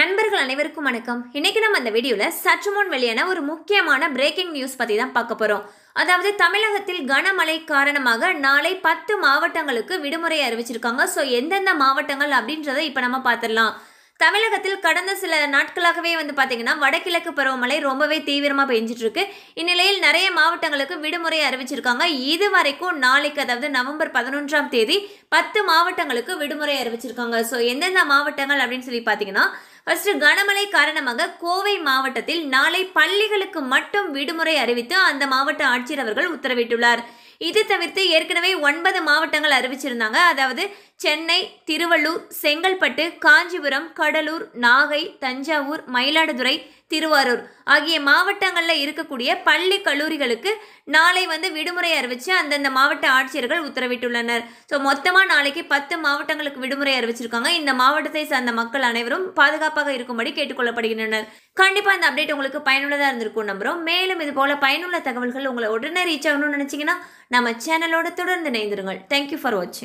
நண்பர்கள் அனைவருக்கும் வணக்கம் இன்னைக்கு நம்ம அந்த வீடியோவில் சற்று முன் வெளியான ஒரு முக்கியமான பிரேக்கிங் நியூஸ் பற்றி தான் பார்க்க போகிறோம் அதாவது தமிழகத்தில் கனமழை காரணமாக நாளை பத்து மாவட்டங்களுக்கு விடுமுறை அறிவிச்சிருக்காங்க ஸோ எந்தெந்த மாவட்டங்கள் அப்படின்றத இப்போ நம்ம பார்த்துடலாம் தமிழகத்தில் கடந்த சில நாட்களாகவே வந்து பார்த்திங்கன்னா வடகிழக்கு பருவமழை ரொம்பவே தீவிரமாக இருக்கு இந்நிலையில் நிறைய மாவட்டங்களுக்கு விடுமுறை அறிவிச்சிருக்காங்க இது வரைக்கும் நாளைக்கு அதாவது நவம்பர் பதினொன்றாம் தேதி பத்து மாவட்டங்களுக்கு விடுமுறை அறிவிச்சிருக்காங்க ஸோ எந்தெந்த மாவட்டங்கள் அப்படின்னு சொல்லி பார்த்தீங்கன்னா ஃபர்ஸ்ட் கனமழை காரணமாக கோவை மாவட்டத்தில் நாளை பள்ளிகளுக்கு மட்டும் விடுமுறை அறிவித்து அந்த மாவட்ட ஆட்சியர் அவர்கள் உத்தரவிட்டுள்ளார் இது தவிர்த்து ஏற்கனவே ஒன்பது மாவட்டங்கள் அறிவிச்சிருந்தாங்க அதாவது சென்னை திருவள்ளூர் செங்கல்பட்டு காஞ்சிபுரம் கடலூர் நாகை தஞ்சாவூர் மயிலாடுதுறை திருவாரூர் ஆகிய மாவட்டங்களில் இருக்கக்கூடிய பள்ளி கல்லூரிகளுக்கு நாளை வந்து விடுமுறை அறிவித்து அந்தந்த மாவட்ட ஆட்சியர்கள் உத்தரவிட்டுள்ளனர் ஸோ மொத்தமாக நாளைக்கு பத்து மாவட்டங்களுக்கு விடுமுறை அறிவிச்சிருக்காங்க இந்த மாவட்டத்தை சார்ந்த மக்கள் அனைவரும் பாதுகாப்பாக இருக்கும்படி கேட்டுக்கொள்ளப்படுகின்றனர் கண்டிப்பாக இந்த அப்டேட் உங்களுக்கு பயனுள்ளதாக இருந்திருக்கும் நம்புகிறோம் மேலும் இது போல பயனுள்ள தகவல்கள் உங்களை உடனே ரீச் ஆகணும்னு நினச்சிங்கன்னா நம்ம சேனலோட தொடர்ந்து இணைந்திருங்கள் தேங்க்யூ ஃபார் வாட்சிங்